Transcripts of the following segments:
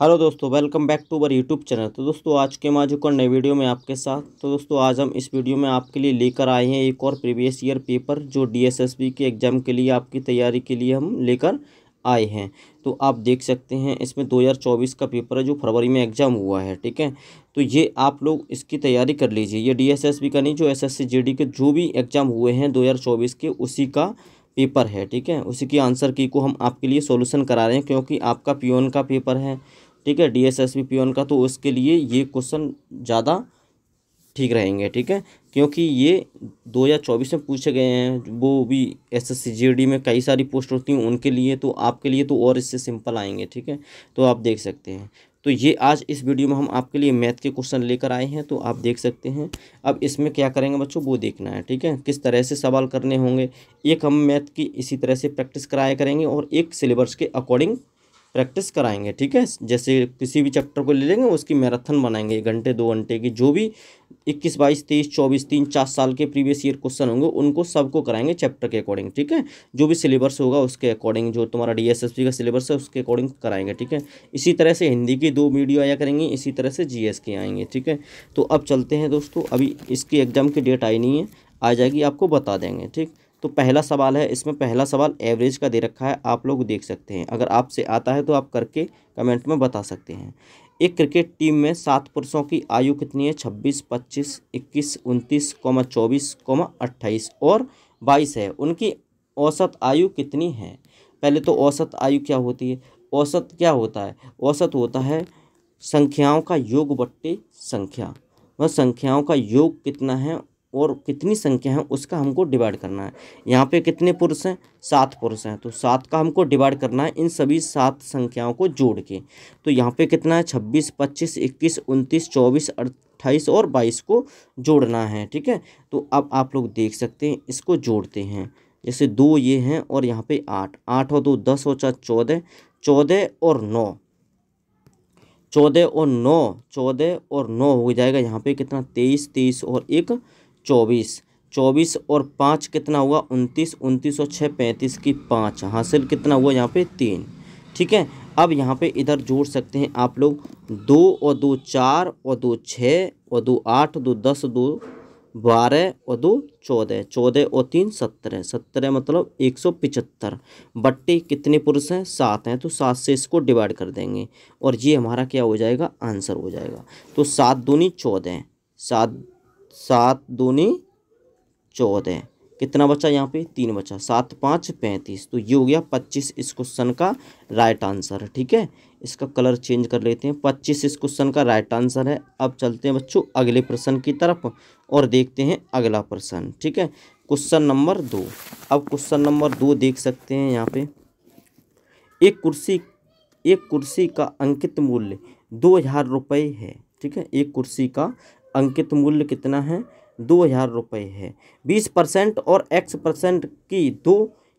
hello दोस्तों welcome back to our YouTube channel तो दोस्तों आज के माँ आज नए वीडियो में आपके साथ तो दोस्तों आज हम इस वीडियो में आपके लिए लेकर आए हैं एक और प्रीवियस ईयर पेपर जो डीएसएसबी के एग्ज़ाम के लिए आपकी तैयारी के लिए हम लेकर आए हैं तो आप देख सकते हैं इसमें 2024 का पेपर है जो फरवरी में एग्ज़ाम हुआ है ठीक है तो ये आप लोग इसकी तैयारी कर लीजिए ये डीएसएसबी का नहीं जो एसएससी जेडी के जो भी एग्ज़ाम हुए हैं 2024 के उसी का पेपर है ठीक है उसी की आंसर की को हम आपके लिए सॉल्यूशन करा रहे हैं क्योंकि आपका पीओन का पेपर है ठीक है D S S B peon का तो उसके लिए ये क्वेश्चन ज़्यादा ठीक रहेंगे ठीक है क्योंकि ये दो हज़ार चौबीस में पूछे गए हैं वो भी एस एस में कई सारी पोस्ट होती हैं उनके लिए तो आपके लिए तो और इससे सिंपल आएंगे ठीक है तो आप देख सकते हैं तो ये आज इस वीडियो में हम आपके लिए मैथ के क्वेश्चन लेकर आए हैं तो आप देख सकते हैं अब इसमें क्या करेंगे बच्चों वो देखना है ठीक है किस तरह से सवाल करने होंगे एक हम मैथ की इसी तरह से प्रैक्टिस कराया करेंगे और एक सिलेबस के अकॉर्डिंग प्रैक्टिस कराएंगे ठीक है जैसे किसी भी चैप्टर को ले लेंगे उसकी मैराथन बनाएंगे एक घंटे दो घंटे की जो भी इक्कीस बाईस तेईस चौबीस तीन चार साल के प्रीवियस ईयर क्वेश्चन होंगे उनको सबको कराएंगे चैप्टर के अकॉर्डिंग ठीक है जो भी सिलेबस होगा उसके अकॉर्डिंग जो तुम्हारा डीएसएसपी का सिलेबस है उसके अकॉर्डिंग कराएंगे ठीक है इसी तरह से हिंदी की दो वीडियो आया करेंगी इसी तरह से जी के आएंगे ठीक है तो अब चलते हैं दोस्तों अभी इसकी एग्ज़ाम की डेट आई नहीं है आ जाएगी आपको बता देंगे ठीक तो पहला सवाल है इसमें पहला सवाल एवरेज का दे रखा है आप लोग देख सकते हैं अगर आपसे आता है तो आप करके कमेंट में बता सकते हैं एक क्रिकेट टीम में सात पुरुषों की आयु कितनी है छब्बीस पच्चीस इक्कीस उनतीस कोमा चौबीस कोमा अट्ठाईस और बाईस है उनकी औसत आयु कितनी है पहले तो औसत आयु क्या होती है औसत क्या होता है औसत होता है संख्याओं का योग बट्टे संख्या वह संख्याओं का योग कितना है और कितनी संख्या है उसका हमको डिवाइड करना है यहाँ पे कितने पुरुष हैं सात पुरुष हैं तो सात का हमको डिवाइड करना है इन सभी सात संख्याओं को जोड़ के तो यहाँ पे कितना है छब्बीस पच्चीस इक्कीस उनतीस चौबीस अट्ठाईस और बाईस को जोड़ना है ठीक है तो अब आप लोग देख सकते हैं इसको जोड़ते हैं जैसे दो ये हैं और यहाँ पे आठ आठ और दो दस और चार चौदह चौदह और नौ चौदह और नौ चौदह और नौ हो जाएगा यहाँ पे कितना तेईस तेईस और एक चौबीस चौबीस और पाँच कितना हुआ उनतीस उनतीस और छः पैंतीस की पाँच हासिल कितना हुआ यहाँ पे तीन ठीक है अब यहाँ पे इधर जोड़ सकते हैं आप लोग दो और दो चार और दो छः और दो आठ दो दस दो बारह और दो चौदह चौदह और तीन सत्रह सत्रह मतलब एक सौ पिचहत्तर बट्टे कितने पुरुष हैं सात हैं तो सात से इसको डिवाइड कर देंगे और ये हमारा क्या हो जाएगा आंसर हो जाएगा तो सात दूनी चौदह सात सात दूनी चौदह कितना बचा यहाँ पे तीन बचा सात पाँच पैंतीस तो ये हो गया पच्चीस इस क्वेश्चन का राइट आंसर ठीक है इसका कलर चेंज कर लेते हैं पच्चीस इस क्वेश्चन का राइट आंसर है अब चलते हैं बच्चों अगले प्रश्न की तरफ और देखते हैं अगला प्रश्न ठीक है क्वेश्चन नंबर दो अब क्वेश्चन नंबर दो देख सकते हैं यहाँ पे एक कुर्सी एक कुर्सी का अंकित मूल्य दो हज़ार रुपये है ठीक है एक कुर्सी का अंकित मूल्य कितना है दो हज़ार रुपये है बीस परसेंट और एक्स परसेंट की दो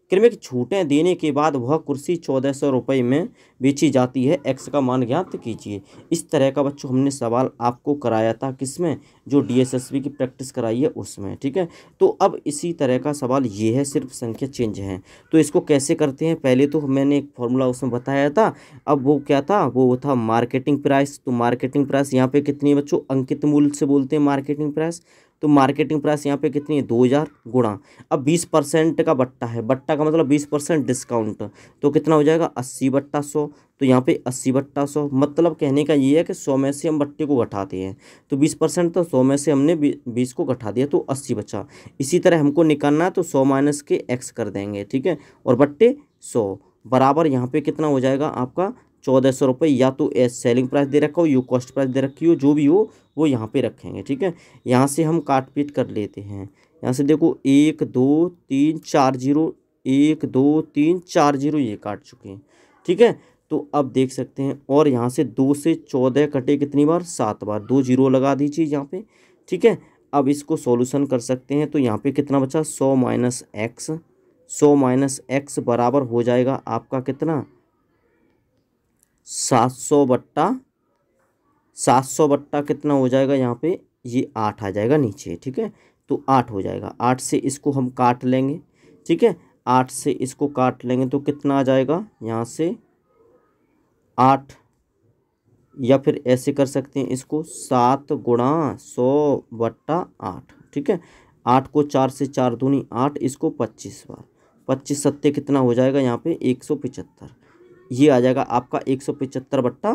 क्रमिक छूटें देने के बाद वह कुर्सी चौदह सौ रुपये में बेची जाती है एक्स का मान ज्ञात कीजिए इस तरह का बच्चों हमने सवाल आपको कराया था किसमें जो डीएसएसबी की प्रैक्टिस कराई है उसमें ठीक है तो अब इसी तरह का सवाल ये है सिर्फ संख्या चेंज है तो इसको कैसे करते हैं पहले तो मैंने एक फॉर्मूला उसमें बताया था अब वो क्या था वो था मार्केटिंग प्राइस तो मार्केटिंग प्राइस यहाँ पर कितनी बच्चों अंकित मूल्य से बोलते हैं मार्केटिंग प्राइस तो मार्केटिंग प्राइस यहाँ पे कितनी है दो हज़ार गुणा अब बीस परसेंट का बट्टा है बट्टा का मतलब बीस परसेंट डिस्काउंट तो कितना हो जाएगा अस्सी बट्टा सौ तो यहाँ पे अस्सी बट्टा सौ मतलब कहने का ये है कि सौ में से हम बट्टे को घटाते हैं तो बीस परसेंट तो सौ में से हमने बीस को घटा दिया तो अस्सी बचा इसी तरह हमको निकालना है तो सौ माइनस के एक्स कर देंगे ठीक है और बट्टे सौ बराबर यहाँ पे कितना हो जाएगा आपका चौदह सौ रुपये या तो एज सेलिंग प्राइस दे रखा हो यू कॉस्ट प्राइस दे रखी हो जो भी हो वो यहाँ पे रखेंगे ठीक है यहाँ से हम काट पीट कर लेते हैं यहाँ से देखो एक दो तीन चार जीरो एक दो तीन चार जीरो ये काट चुके हैं ठीक है तो अब देख सकते हैं और यहाँ से दो से चौदह कटे कितनी बार सात बार दो जीरो लगा दीजिए यहाँ पर ठीक है अब इसको सोल्यूशन कर सकते हैं तो यहाँ पर कितना बचा सौ माइनस एक्स सौ माइनस एक्स बराबर हो जाएगा आपका कितना सात सौ बट्टा सात सौ बट्टा कितना हो जाएगा यहाँ पे ये आठ आ जाएगा नीचे ठीक है तो आठ हो जाएगा आठ से इसको हम काट लेंगे ठीक है आठ से इसको काट लेंगे तो कितना आ जाएगा यहाँ से आठ या फिर ऐसे कर सकते हैं इसको सात गुणा सौ बट्टा आठ ठीक है आठ को चार से चार दूनी आठ इसको पच्चीस बार पच्चीस सत्ते कितना हो जाएगा यहाँ पे एक सौ पिचहत्तर ये आ जाएगा आपका एक सौ पचहत्तर बट्टा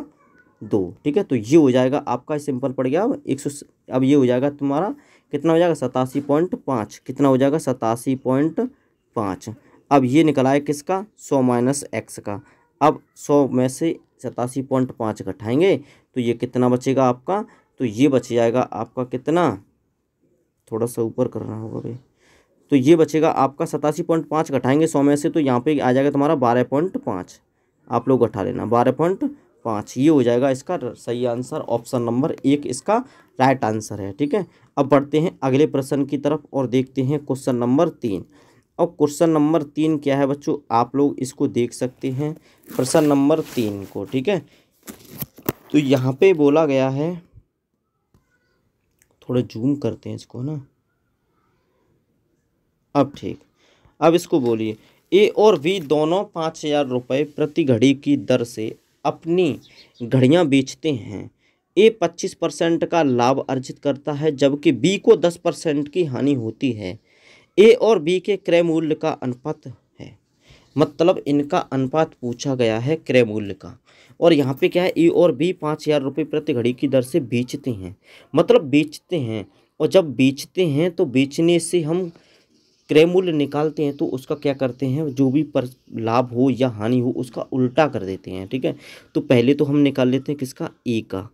दो ठीक है तो ये हो जाएगा आपका सिंपल पड़ गया अब एक सौ अब ये हो जाएगा तुम्हारा कितना हो जाएगा सतासी पॉइंट पाँच कितना हो जाएगा सतासी पॉइंट पाँच अब ये निकला है किसका सौ माइनस एक्स का अब सौ में से सतासी पॉइंट पाँच घटाएंगे तो ये कितना बचेगा आपका तो ये बच जाएगा आपका कितना थोड़ा सा ऊपर करना होगा भाई तो ये बचेगा आपका सतासी पॉइंट पाँच घटाएंगे सौ में से तो यहाँ पे आ जाएगा तुम्हारा बारह पॉइंट पाँच आप लोग उठा लेना बारह पॉइंट पाँच ये हो जाएगा इसका सही आंसर ऑप्शन नंबर एक इसका राइट आंसर है ठीक है अब बढ़ते हैं अगले प्रश्न की तरफ और देखते हैं क्वेश्चन नंबर तीन और क्वेश्चन नंबर तीन क्या है बच्चों आप लोग इसको देख सकते हैं प्रश्न नंबर तीन को ठीक है तो यहाँ पे बोला गया है थोड़ा जूम करते हैं इसको ना अब ठीक अब इसको बोलिए ए और वी दोनों पाँच हज़ार रुपये प्रति घड़ी की दर से अपनी घड़ियाँ बेचते हैं ए पच्चीस परसेंट का लाभ अर्जित करता है जबकि बी को दस परसेंट की हानि होती है ए और बी के क्रय मूल्य का अनुपात है मतलब इनका अनुपात पूछा गया है क्रय मूल्य का और यहाँ पे क्या है ए और बी पाँच हज़ार रुपये प्रति घड़ी की दर से बेचते हैं मतलब बेचते हैं और जब बेचते हैं तो बेचने से हम क्रय मूल्य निकालते हैं तो उसका क्या करते हैं जो भी पर लाभ हो या हानि हो उसका उल्टा कर देते हैं ठीक है तो पहले तो हम निकाल लेते हैं किसका ए का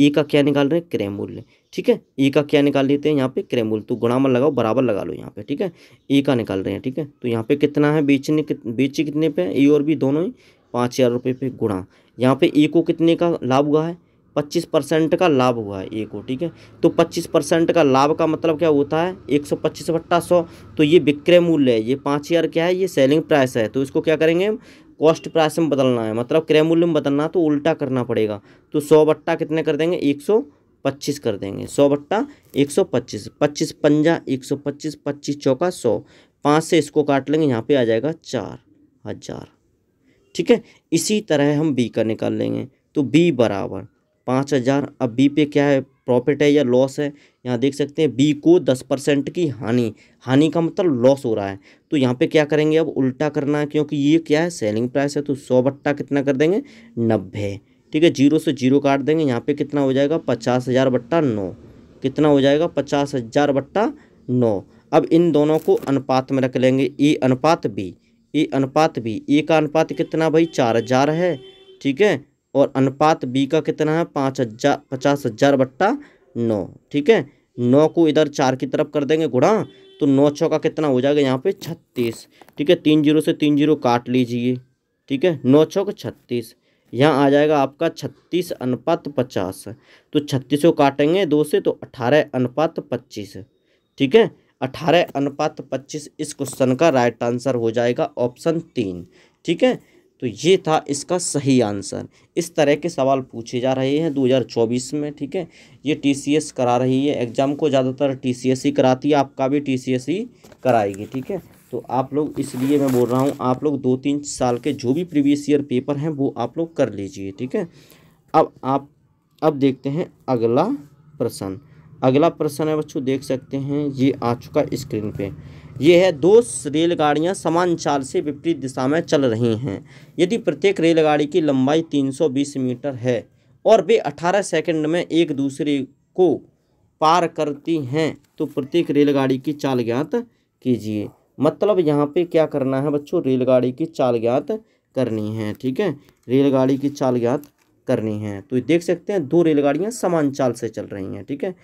ए का क्या निकाल रहे हैं क्रय मूल्य ठीक है ए का क्या निकाल लेते हैं यहाँ पे क्रय मूल्य तो गुणा मत लगाओ बराबर लगा लो यहाँ पे ठीक है ए का निकाल रहे हैं ठीक है तो यहाँ पे कितना है बेचने कित, बेचे कितने पे ए और बी दोनों ही पाँच हज़ार रुपये पे गुणा यहाँ पे ए को कितने का लाभ हुआ है पच्चीस परसेंट का लाभ हुआ है ए को ठीक है तो पच्चीस परसेंट का लाभ का मतलब क्या होता है एक सौ पच्चीस बट्टा सौ तो ये विक्रय मूल्य है ये पाँच हज़ार क्या है ये सेलिंग प्राइस है तो इसको क्या करेंगे हम कॉस्ट प्राइस में बदलना है मतलब क्रय मूल्य में बदलना है तो उल्टा करना पड़ेगा तो सौ बट्टा कितने कर देंगे एक सौ पच्चीस कर देंगे सौ बट्टा एक सौ पच्चीस पच्चीस पंजा एक सौ पच्चीस पच्चीस चौका सौ पाँच से इसको काट लेंगे यहाँ पे आ जाएगा चार हजार ठीक है इसी तरह हम बी का निकाल लेंगे तो बी बराबर पाँच हज़ार अब बी पे क्या है प्रॉफिट है या लॉस है यहाँ देख सकते हैं बी को दस परसेंट की हानि हानि का मतलब लॉस हो रहा है तो यहाँ पे क्या करेंगे अब उल्टा करना है क्योंकि ये क्या है सेलिंग प्राइस है तो सौ बट्टा कितना कर देंगे नब्बे ठीक है जीरो से जीरो काट देंगे यहाँ पे कितना हो जाएगा पचास हज़ार बट्टा नौ कितना हो जाएगा पचास हज़ार बट्टा नौ अब इन दोनों को अनुपात में रख लेंगे ए अनुपात बी ए अनुपात बी ए का अनुपात कितना भाई चार हज़ार है ठीक है और अनुपात बी का कितना है पाँच हजार पचास हजार बट्टा नौ ठीक है नौ को इधर चार की तरफ कर देंगे गुणा तो नौ छः का कितना हो जाएगा यहाँ पे छत्तीस ठीक है तीन जीरो से तीन जीरो काट लीजिए ठीक है नौ छः को छत्तीस यहाँ आ जाएगा आपका छत्तीस अनुपात पचास तो छत्तीस को काटेंगे दो से तो अठारह अनुपात पच्चीस ठीक है अठारह अनुपात पच्चीस इस क्वेश्चन का राइट आंसर हो जाएगा ऑप्शन तीन ठीक है तो ये था इसका सही आंसर इस तरह के सवाल पूछे जा रहे हैं 2024 में ठीक है ये टीसीएस करा रही है एग्ज़ाम को ज़्यादातर टीसीएस ही कराती है आपका भी टीसीएस ही कराएगी ठीक है तो आप लोग इसलिए मैं बोल रहा हूँ आप लोग दो तीन साल के जो भी प्रीवियस ईयर पेपर हैं वो आप लोग कर लीजिए ठीक है अब आप अब देखते हैं अगला प्रश्न अगला प्रश्न है बच्चों देख सकते हैं ये आ चुका स्क्रीन पर ये है दो रेलगाड़ियां समान चाल से विपरीत दिशा में चल रही हैं यदि प्रत्येक रेलगाड़ी की लंबाई 320 मीटर है और वे 18 सेकंड में एक दूसरे को पार करती हैं तो प्रत्येक रेलगाड़ी की चाल ज्ञात कीजिए मतलब यहाँ पे क्या करना है बच्चों रेलगाड़ी की चाल ज्ञात करनी है ठीक है रेलगाड़ी की चाल ज्ञात करनी है तो देख सकते हैं दो रेलगाड़ियाँ समान चाल से चल रही हैं ठीक है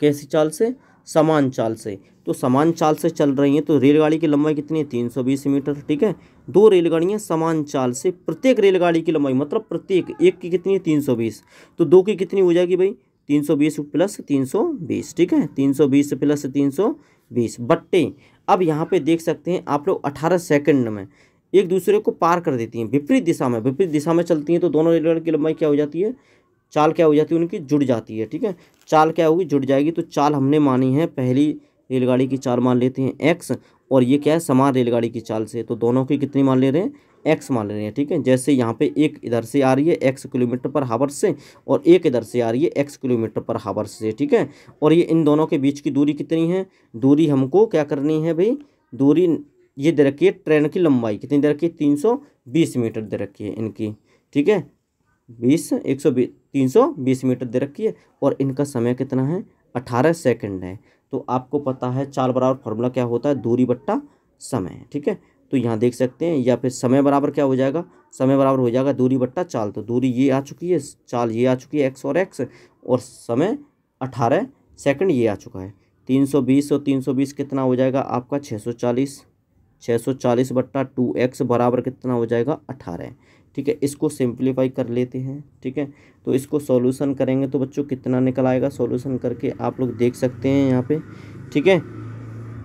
कैसी चाल से समान चाल से तो समान चाल से चल रही हैं तो रेलगाड़ी की लंबाई कितनी है तीन सौ बीस मीटर ठीक है दो रेलगाड़ियाँ समान चाल से प्रत्येक रेलगाड़ी की लंबाई मतलब प्रत्येक एक की कितनी है तीन सौ बीस तो दो की कितनी हो जाएगी भाई तीन सौ बीस प्लस तीन सौ बीस ठीक है तीन सौ बीस प्लस तीन सौ बीस बट्टे अब यहाँ पे देख सकते हैं आप लोग अठारह सेकंड में एक दूसरे को पार कर देती हैं विपरीत दिशा में विपरीत दिशा में चलती हैं तो दोनों रेलगाड़ी की लंबाई क्या हो जाती है चाल क्या हो जाती है उनकी जुड़ जाती है ठीक है चाल क्या होगी जुड़ जाएगी तो चाल हमने मानी है पहली रेलगाड़ी की चाल मान लेते हैं एक्स और ये क्या है समान रेलगाड़ी की चाल से तो दोनों की कितनी मान ले रहे हैं एक्स मान ले रहे हैं ठीक है जैसे यहाँ पे एक इधर से आ रही है एक्स किलोमीटर पर हावर से और एक इधर से आ रही है एक्स किलोमीटर पर हावर से ठीक है और ये इन दोनों के बीच की दूरी कितनी है दूरी हमको क्या करनी है भाई दूरी ये दे रखी है ट्रेन की लंबाई कितनी दे रखी है तीन सौ बीस मीटर दे रखी है इनकी ठीक है बीस एक सौ बीस तीन सौ बीस मीटर दे रखी है और इनका समय कितना है अठारह सेकंड है तो आपको पता है चाल बराबर फॉर्मूला क्या होता है दूरी बट्टा समय ठीक है तो यहाँ देख सकते हैं या फिर समय बराबर क्या हो जाएगा समय बराबर हो जाएगा दूरी बट्टा चाल तो दूरी ये आ चुकी है चाल ये आ चुकी है एक्स और एक्स और समय अठारह सेकेंड ये आ चुका है तीन सौ बीस और तीन सौ बीस कितना हो जाएगा आपका छः सौ चालीस छः सौ चालीस बट्टा टू एक्स बराबर कितना हो जाएगा अठारह ठीक है इसको सिंप्लीफाई कर लेते हैं ठीक है तो इसको सॉल्यूशन करेंगे तो बच्चों कितना निकल आएगा सॉल्यूशन करके आप लोग देख सकते हैं यहाँ पे ठीक है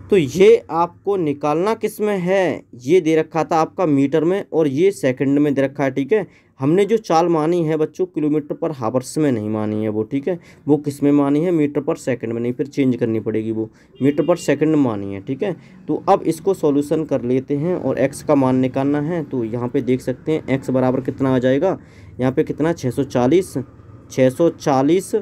तो ये आपको निकालना किस में है ये दे रखा था आपका मीटर में और ये सेकंड में दे रखा है ठीक है हमने जो चाल मानी है बच्चों किलोमीटर पर हावर्स में नहीं मानी है वो ठीक है वो किस में मानी है मीटर पर सेकंड में नहीं फिर चेंज करनी पड़ेगी वो मीटर पर सेकंड मानी है ठीक है तो अब इसको सॉल्यूशन कर लेते हैं और एक्स का मान निकालना है तो यहाँ पे देख सकते हैं एक्स बराबर कितना आ जाएगा यहाँ पे कितना छः सौ चालीस छः सौ चालीस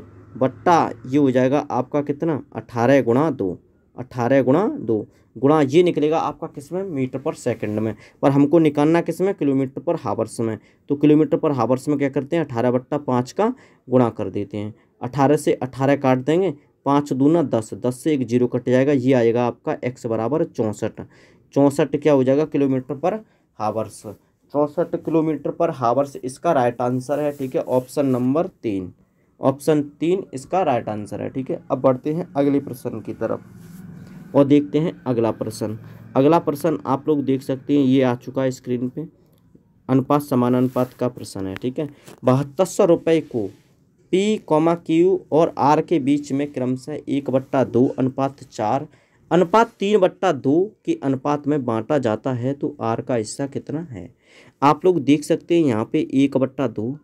बट्टा ये हो जाएगा आपका कितना अठारह गुणा दो अट्ठारह गुणा दो गुणा ये निकलेगा आपका किस में मीटर पर सेकंड में पर हमको निकालना किस में किलोमीटर पर हावर्स में तो किलोमीटर पर हावर्स में क्या करते हैं अठारह बट्टा पाँच का गुणा कर देते हैं अठारह से अठारह काट देंगे पाँच दूना दस दस से एक जीरो कट जाएगा ये आएगा आपका एक्स बराबर चौंसठ चौंसठ क्या हो जाएगा किलोमीटर पर हावर्स चौंसठ किलोमीटर पर हावर्स इसका राइट आंसर है ठीक है ऑप्शन नंबर तीन ऑप्शन तीन इसका राइट आंसर है ठीक है अब बढ़ते हैं अगले प्रश्न की तरफ और देखते हैं अगला प्रश्न अगला प्रश्न आप लोग देख सकते हैं ये आ चुका है स्क्रीन पे अनुपात समान अनुपात का प्रश्न है ठीक है बहत्तर सौ रुपये को पी कॉमा क्यू और आर के बीच में क्रमशः एक बट्टा दो अनुपात चार अनुपात तीन बट्टा दो के अनुपात में बांटा जाता है तो आर का हिस्सा कितना है आप लोग देख सकते हैं यहाँ पे एक बट्टा दो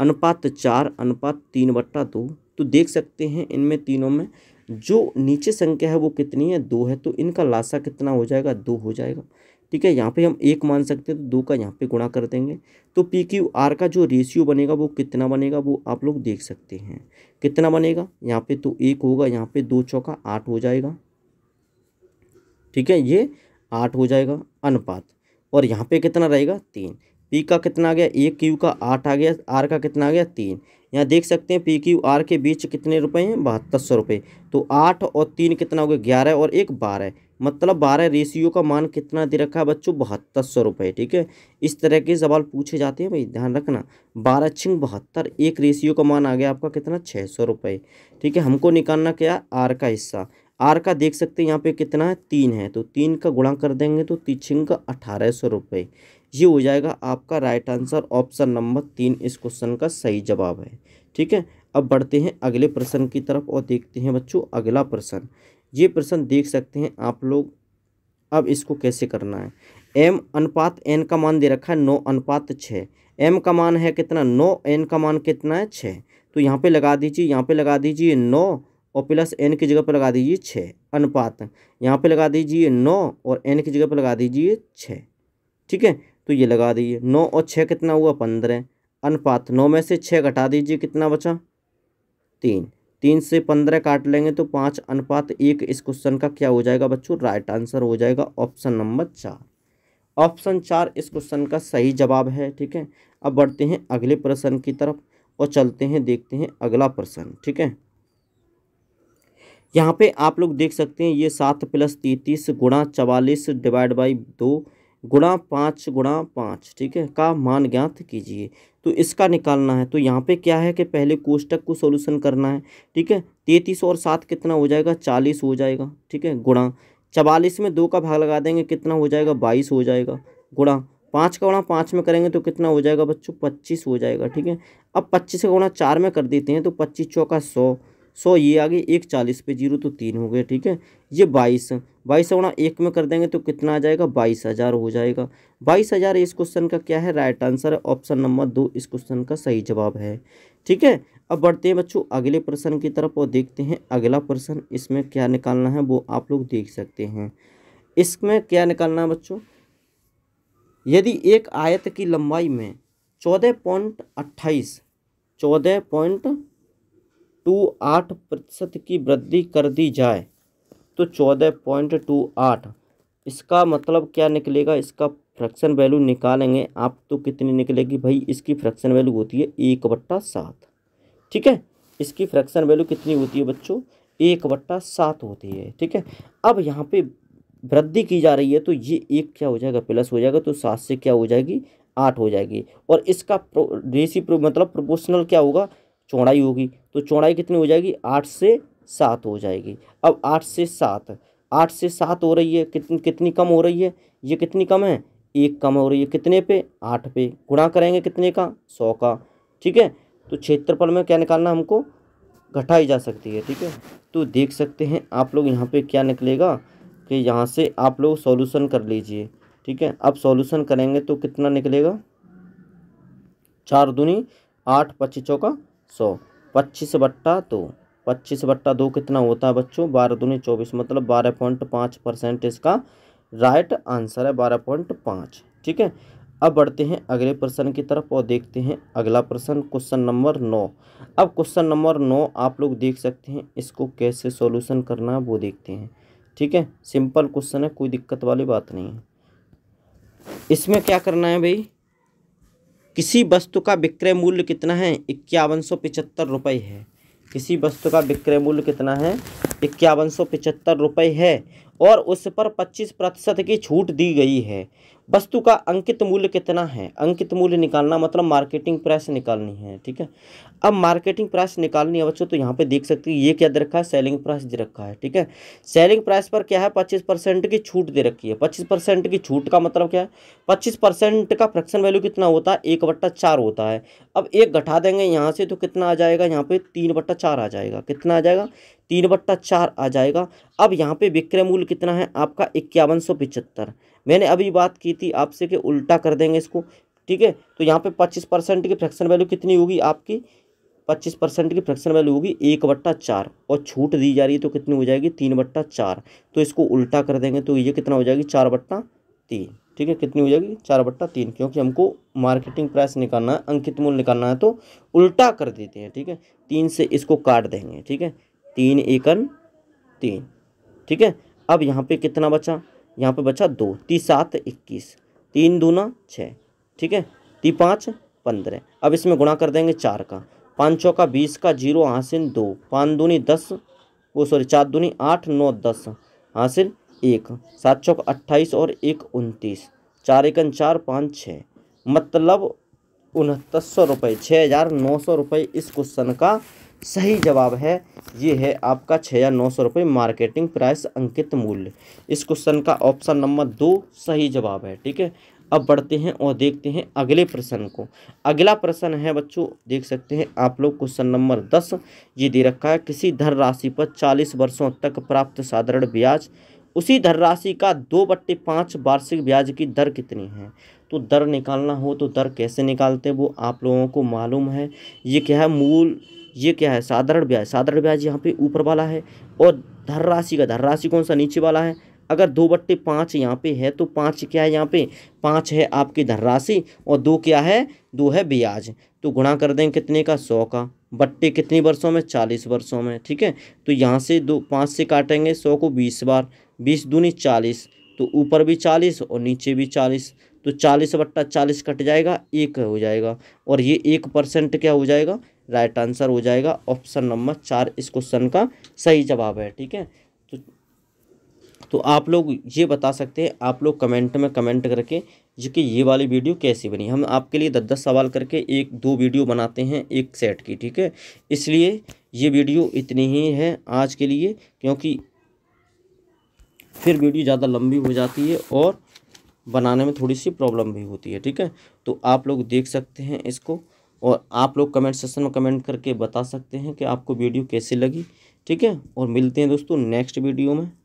अनुपात चार अनुपात तीन बट्टा दो तो देख सकते हैं इनमें तीनों में जो नीचे संख्या है वो कितनी है दो है तो इनका लाशा कितना हो जाएगा दो हो जाएगा ठीक है यहाँ पे हम एक मान सकते हैं तो दो का यहाँ पे गुणा कर देंगे तो पी क्यू आर का जो रेशियो बनेगा वो कितना बनेगा वो आप लोग देख सकते हैं कितना बनेगा यहाँ पे तो एक होगा यहाँ पे दो चौका आठ हो जाएगा ठीक है ये आठ हो जाएगा अनुपात और यहाँ पे कितना रहेगा तीन पी का कितना आ गया एक क्यू का आठ आ गया आर का कितना आ गया तीन यहाँ देख सकते हैं पी क्यू आर के बीच कितने रुपए हैं बहत्तर सौ रुपये तो आठ और तीन कितना हो गया ग्यारह और एक बारह मतलब बारह रेशियो का मान कितना दे रखा है बच्चों बहत्तर सौ रुपये ठीक है इस तरह के सवाल पूछे जाते हैं भाई ध्यान रखना बारह छिंग बहत्तर एक रेशियो का मान आ गया आपका कितना छः सौ रुपये ठीक है हमको निकालना क्या आर का हिस्सा आर का देख सकते हैं यहाँ पे कितना है तीन है तो तीन का गुणा कर देंगे तो तीन छिंग का अठारह सौ रुपये ये हो जाएगा आपका राइट आंसर ऑप्शन नंबर तीन इस क्वेश्चन का सही जवाब है ठीक है अब बढ़ते हैं अगले प्रश्न की तरफ और देखते हैं बच्चों अगला प्रश्न ये प्रश्न देख सकते हैं आप लोग अब इसको कैसे करना है एम अनुपात एन का मान दे रखा है नौ अनुपात छः एम का मान है कितना नौ एन का मान कितना है छः तो यहाँ पे लगा दीजिए यहाँ पे लगा दीजिए नौ और प्लस एन की जगह पर लगा दीजिए छः अनुपात यहाँ पे लगा दीजिए नौ और एन की जगह पर लगा दीजिए छः ठीक है तो ये लगा दीजिए नौ और छः कितना हुआ पंद्रह अनुपात नौ में से छः घटा दीजिए कितना बचा तीन तीन से पंद्रह काट लेंगे तो पाँच अनुपात एक इस क्वेश्चन का क्या हो जाएगा बच्चों राइट आंसर हो जाएगा ऑप्शन नंबर चार ऑप्शन चार इस क्वेश्चन का सही जवाब है ठीक है अब बढ़ते हैं अगले प्रश्न की तरफ और चलते हैं देखते हैं अगला प्रश्न ठीक है यहाँ पे आप लोग देख सकते हैं ये सात प्लस तीतीस गुणा चवालीस डिवाइड बाई दो गुणा पाँच गुणा पाँच ठीक है का मान ज्ञात कीजिए तो इसका निकालना है तो यहाँ पे क्या है कि पहले कोष्टक को सोल्यूशन करना है ठीक है तैंतीस और सात कितना हो जाएगा चालीस हो जाएगा ठीक है गुणा चवालीस में दो का भाग लगा देंगे कितना हो जाएगा बाईस हो जाएगा गुणा पाँच का गुणा पाँच में करेंगे तो कितना हो जाएगा बच्चों पच्चीस हो जाएगा ठीक है अब पच्चीस का गुणा चार में कर देते हैं तो पच्चीस चौका सौ सौ ये आ गए एक चालीस पे जीरो तो तीन हो गए ठीक है ये बाईस बाईस गुणा एक में कर देंगे तो कितना आ जाएगा बाईस हज़ार हो जाएगा बाईस हज़ार इस क्वेश्चन का क्या है राइट आंसर है ऑप्शन नंबर दो इस क्वेश्चन का सही जवाब है ठीक है अब बढ़ते हैं बच्चों अगले प्रश्न की तरफ और देखते हैं अगला प्रश्न इसमें क्या निकालना है वो आप लोग देख सकते हैं इसमें क्या निकालना है बच्चों यदि एक आयत की लंबाई में चौदह पॉइंट अट्ठाईस चौदह पॉइंट टू आठ प्रतिशत की वृद्धि कर दी जाए तो चौदह पॉइंट टू आठ इसका मतलब क्या निकलेगा इसका फ्रैक्शन वैल्यू निकालेंगे आप तो कितनी निकलेगी भाई इसकी फ्रैक्शन वैल्यू होती है एक बट्टा सात ठीक है इसकी फ्रैक्शन वैल्यू कितनी होती है बच्चों एक बट्टा सात होती है ठीक है अब यहाँ पे वृद्धि की जा रही है तो ये एक क्या हो जाएगा प्लस हो जाएगा तो सात से क्या हो जाएगी आठ हो जाएगी और इसका रेसी मतलब प्रोपोर्शनल क्या होगा चौड़ाई होगी तो चौड़ाई कितनी हो जाएगी आठ से सात हो जाएगी अब आठ से सात आठ से सात हो रही है कितनी कितनी कम हो रही है ये कितनी कम है एक कम हो रही है कितने पे आठ पे गुणा करेंगे कितने का सौ का ठीक है तो क्षेत्रफल में क्या निकालना हमको घटाई जा सकती है ठीक है तो देख सकते हैं आप लोग यहाँ पे क्या निकलेगा कि यहाँ से आप लोग सॉल्यूशन कर लीजिए ठीक है अब सॉल्यूशन करेंगे तो कितना निकलेगा चार दूनी आठ पच्चीस चौका सौ पच्चीस बट्टा दो पच्चीस बट्टा दो कितना होता है बच्चों बारह दूनी चौबीस मतलब बारह पॉइंट पाँच परसेंट इसका राइट आंसर है बारह पॉइंट पाँच ठीक है अब बढ़ते हैं अगले प्रश्न की तरफ और देखते हैं अगला प्रश्न क्वेश्चन नंबर नौ अब क्वेश्चन नंबर नौ आप लोग देख सकते हैं इसको कैसे सॉल्यूशन करना है वो देखते हैं ठीक है सिंपल क्वेश्चन है कोई दिक्कत वाली बात नहीं है इसमें क्या करना है भाई किसी वस्तु का विक्रय मूल्य कितना है इक्यावन सौ पिचहत्तर रुपये है किसी वस्तु का विक्रय मूल्य कितना है इक्यावन सौ पिचहत्तर रुपये है और उस पर पच्चीस प्रतिशत की छूट दी गई है वस्तु का अंकित मूल्य कितना है अंकित मूल्य निकालना मतलब मार्केटिंग प्राइस निकालनी है ठीक है अब मार्केटिंग प्राइस निकालनी है बच्चों तो यहाँ पे देख सकते हैं ये क्या दे रखा है सेलिंग प्राइस दे रखा है ठीक है सेलिंग प्राइस पर क्या है पच्चीस परसेंट की छूट दे रखी है पच्चीस परसेंट की छूट का मतलब क्या है पच्चीस परसेंट का फ्रैक्शन वैल्यू कितना होता है एक बट्टा चार होता है अब एक घटा देंगे यहाँ से तो कितना आ जाएगा यहाँ पे तीन बट्टा चार आ जाएगा कितना आ जाएगा तीन बट्टा चार आ जाएगा अब यहाँ पे विक्रय मूल्य कितना है आपका इक्यावन सौ पिचहत्तर मैंने अभी बात की थी आपसे कि उल्टा कर देंगे इसको ठीक है तो यहाँ पे पच्चीस परसेंट की फ्रैक्शन वैल्यू कितनी होगी आपकी पच्चीस परसेंट की फ्रैक्शन वैल्यू होगी एक बट्टा चार और छूट दी जा रही है तो कितनी हो जाएगी तीन बट्टा चार तो इसको उल्टा कर देंगे तो ये कितना हो जाएगी चार बट्टा तीन ठीक है कितनी हो जाएगी चार बट्टा तीन क्योंकि हमको मार्केटिंग प्राइस निकालना है अंकित मूल्य निकालना है तो उल्टा कर देते हैं ठीक है तीन से इसको काट देंगे ठीक है तीन एकन तीन ठीक है अब यहाँ पे कितना बचा यहाँ पे बचा दो ती सात इक्कीस तीन दूना छः ठीक है ती पाँच पंद्रह अब इसमें गुणा कर देंगे चार का पाँच चौ का बीस का जीरो हासिल दो पाँच दूनी दस वो सॉरी चार दूनी आठ नौ दस हासिल एक सात चौक अट्ठाईस और एक उनतीस चार एकन चार पाँच छः मतलब उनहत्तर सौ रुपये छः हज़ार नौ सौ रुपये इस क्वेश्चन का सही जवाब है ये है आपका छः हज़ार नौ सौ रुपये मार्केटिंग प्राइस अंकित मूल्य इस क्वेश्चन का ऑप्शन नंबर दो सही जवाब है ठीक है अब बढ़ते हैं और देखते हैं अगले प्रश्न को अगला प्रश्न है बच्चों देख सकते हैं आप लोग क्वेश्चन नंबर दस ये दे रखा है किसी धन राशि पर चालीस वर्षों तक प्राप्त साधारण ब्याज उसी धनराशि का दो बट्टे पाँच वार्षिक ब्याज की दर कितनी है तो दर निकालना हो तो दर कैसे निकालते हैं वो आप लोगों को मालूम है ये क्या है मूल ये क्या है साधारण ब्याज साधारण ब्याज यहाँ पे ऊपर वाला है और धनराशि का धनराशि कौन सा नीचे वाला है अगर दो बट्टे पाँच यहाँ पे है तो पाँच क्या है यहाँ पे पाँच है आपकी धनराशि और दो क्या है दो है ब्याज तो गुणा कर दें कितने का सौ का बट्टे कितने वर्षों में चालीस वर्षों में ठीक है तो यहाँ से दो पाँच से काटेंगे सौ को बीस बार बीस दूनी चालीस तो ऊपर भी चालीस और नीचे भी चालीस तो चालीस बट्टा चालीस कट जाएगा एक हो जाएगा और ये एक परसेंट क्या हो जाएगा राइट आंसर हो जाएगा ऑप्शन नंबर चार इस क्वेश्चन का सही जवाब है ठीक है तो तो आप लोग ये बता सकते हैं आप लोग कमेंट में कमेंट करके कि ये वाली वीडियो कैसी बनी हम आपके लिए दस दस सवाल करके एक दो वीडियो बनाते हैं एक सेट की ठीक है इसलिए ये वीडियो इतनी ही है आज के लिए क्योंकि फिर वीडियो ज़्यादा लंबी हो जाती है और बनाने में थोड़ी सी प्रॉब्लम भी होती है ठीक है तो आप लोग देख सकते हैं इसको और आप लोग कमेंट सेक्शन में कमेंट करके बता सकते हैं कि आपको वीडियो कैसी लगी ठीक है और मिलते हैं दोस्तों नेक्स्ट वीडियो में